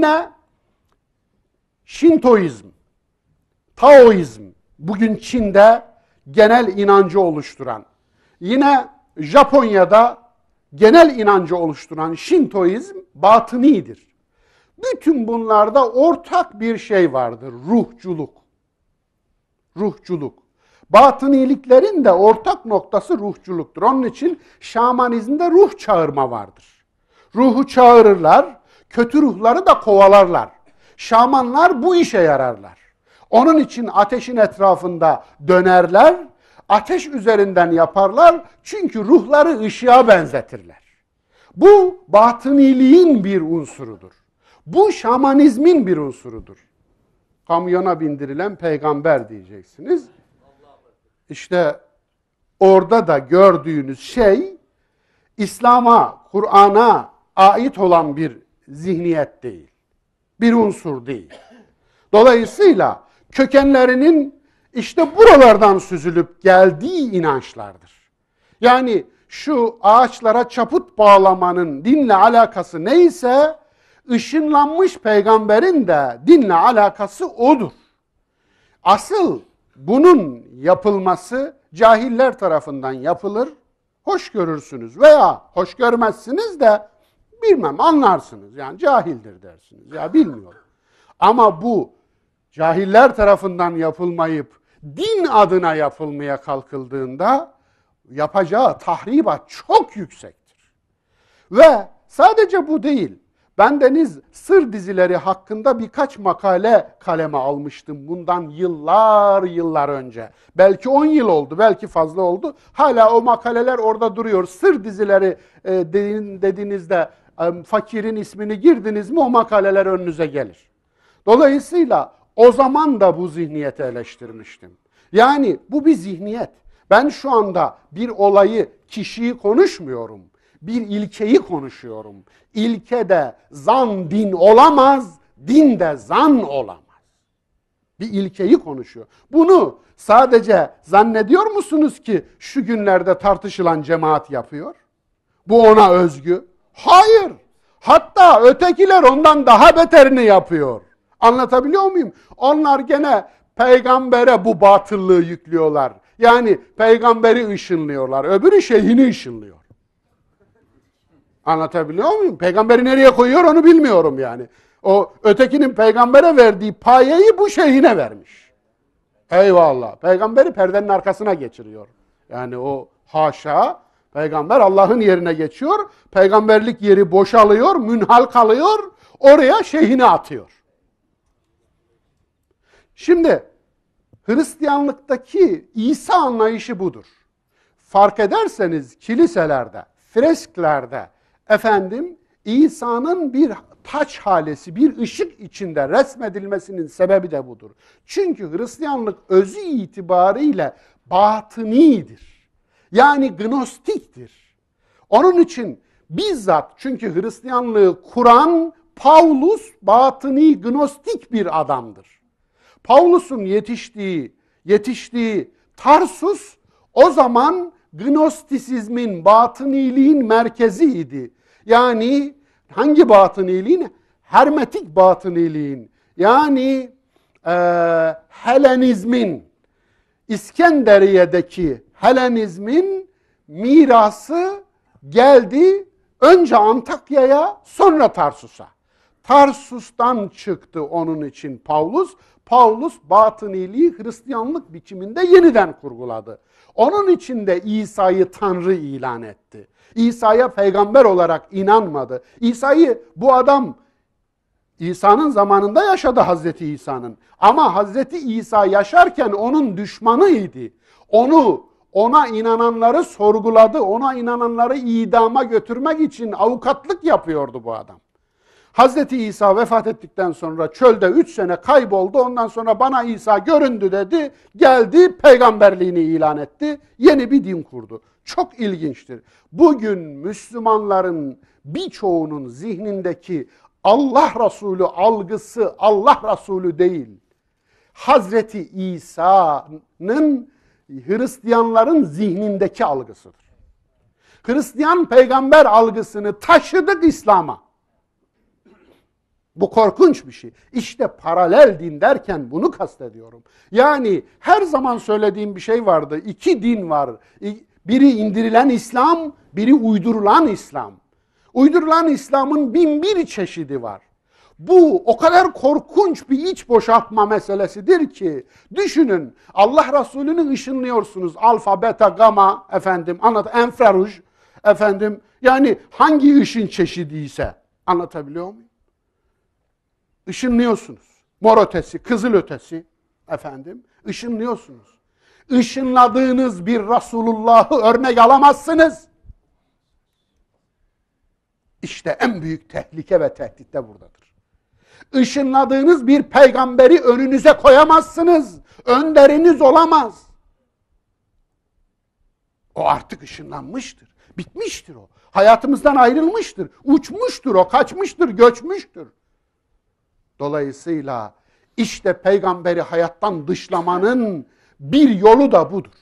Buna Şintoizm, Taoizm bugün Çin'de genel inancı oluşturan, yine Japonya'da genel inancı oluşturan Şintoizm batınidir. Bütün bunlarda ortak bir şey vardır, ruhculuk. Ruhculuk. Batıniliklerin de ortak noktası ruhculuktur. Onun için şamanizmde ruh çağırma vardır. Ruhu çağırırlar, kötü ruhları da kovalarlar. Şamanlar bu işe yararlar. Onun için ateşin etrafında dönerler, ateş üzerinden yaparlar çünkü ruhları ışığa benzetirler. Bu batıniliğin bir unsurudur. Bu şamanizmin bir unsurudur. Kamyona bindirilen peygamber diyeceksiniz. İşte orada da gördüğünüz şey İslam'a, Kur'an'a ait olan bir zihniyet değil. Bir unsur değil. Dolayısıyla kökenlerinin işte buralardan süzülüp geldiği inançlardır. Yani şu ağaçlara çaput bağlamanın dinle alakası neyse ışınlanmış peygamberin de dinle alakası odur. Asıl bunun yapılması cahiller tarafından yapılır. Hoş görürsünüz veya hoş görmezsiniz de Bilmem anlarsınız yani cahildir dersiniz ya bilmiyorum. Ama bu cahiller tarafından yapılmayıp din adına yapılmaya kalkıldığında yapacağı tahribat çok yüksektir. Ve sadece bu değil. Bendeniz sır dizileri hakkında birkaç makale kaleme almıştım bundan yıllar yıllar önce. Belki 10 yıl oldu, belki fazla oldu. Hala o makaleler orada duruyor. Sır dizileri e, dediğinizde fakirin ismini girdiniz mi o makaleler önünüze gelir. Dolayısıyla o zaman da bu zihniyeti eleştirmiştim. Yani bu bir zihniyet. Ben şu anda bir olayı, kişiyi konuşmuyorum. Bir ilkeyi konuşuyorum. İlke de zan din olamaz, din de zan olamaz. Bir ilkeyi konuşuyor. Bunu sadece zannediyor musunuz ki şu günlerde tartışılan cemaat yapıyor? Bu ona özgü. Hayır. Hatta ötekiler ondan daha beterini yapıyor. Anlatabiliyor muyum? Onlar gene peygambere bu batıllığı yüklüyorlar. Yani peygamberi ışınlıyorlar. Öbürü şeyhini ışınlıyor. Anlatabiliyor muyum? Peygamberi nereye koyuyor onu bilmiyorum yani. O ötekinin peygambere verdiği payeyi bu şeyhine vermiş. Eyvallah. Peygamberi perdenin arkasına geçiriyor. Yani o haşa Peygamber Allah'ın yerine geçiyor. Peygamberlik yeri boşalıyor, münhal kalıyor. Oraya şeyhini atıyor. Şimdi Hristiyanlıktaki İsa anlayışı budur. Fark ederseniz kiliselerde, fresklerde efendim İsa'nın bir taç halesi, bir ışık içinde resmedilmesinin sebebi de budur. Çünkü Hristiyanlık özü itibariyle batınidir. Yani gnostiktir. Onun için bizzat çünkü Hristiyanlığı kuran Paulus batıni gnostik bir adamdır. Paulus'un yetiştiği, yetiştiği Tarsus o zaman gnostisizmin, batıniliğin merkeziydi. Yani hangi batıniliğin? Hermetik batıniliğin. Yani e, Helenizmin, İskenderiye'deki Helenizmin mirası geldi önce Antakya'ya sonra Tarsus'a. Tarsus'tan çıktı onun için Paulus. Paulus batıniliği Hristiyanlık biçiminde yeniden kurguladı. Onun için de İsa'yı Tanrı ilan etti. İsa'ya peygamber olarak inanmadı. İsa'yı bu adam İsa'nın zamanında yaşadı Hazreti İsa'nın. Ama Hazreti İsa yaşarken onun düşmanıydı. Onu ona inananları sorguladı. Ona inananları idama götürmek için avukatlık yapıyordu bu adam. Hazreti İsa vefat ettikten sonra çölde 3 sene kayboldu. Ondan sonra bana İsa göründü dedi. Geldi peygamberliğini ilan etti. Yeni bir din kurdu. Çok ilginçtir. Bugün Müslümanların birçoğunun zihnindeki Allah Resulü algısı Allah Resulü değil. Hazreti İsa'nın Hristiyanların zihnindeki algısıdır. Hristiyan peygamber algısını taşıdık İslam'a. Bu korkunç bir şey. İşte paralel din derken bunu kastediyorum. Yani her zaman söylediğim bir şey vardı. İki din var. Biri indirilen İslam, biri uydurulan İslam. Uydurulan İslam'ın bin bir çeşidi var. Bu o kadar korkunç bir iç boşaltma meselesidir ki düşünün Allah Resulü'nü ışınlıyorsunuz alfa, beta, gama efendim anlat enfraruj efendim yani hangi ışın çeşidiyse anlatabiliyor muyum? Işınlıyorsunuz. Mor ötesi, kızıl ötesi efendim ışınlıyorsunuz. Işınladığınız bir Resulullah'ı örnek alamazsınız. İşte en büyük tehlike ve tehdit de buradadır. Işınladığınız bir peygamberi önünüze koyamazsınız. Önderiniz olamaz. O artık ışınlanmıştır. Bitmiştir o. Hayatımızdan ayrılmıştır. Uçmuştur o, kaçmıştır, göçmüştür. Dolayısıyla işte peygamberi hayattan dışlamanın bir yolu da budur.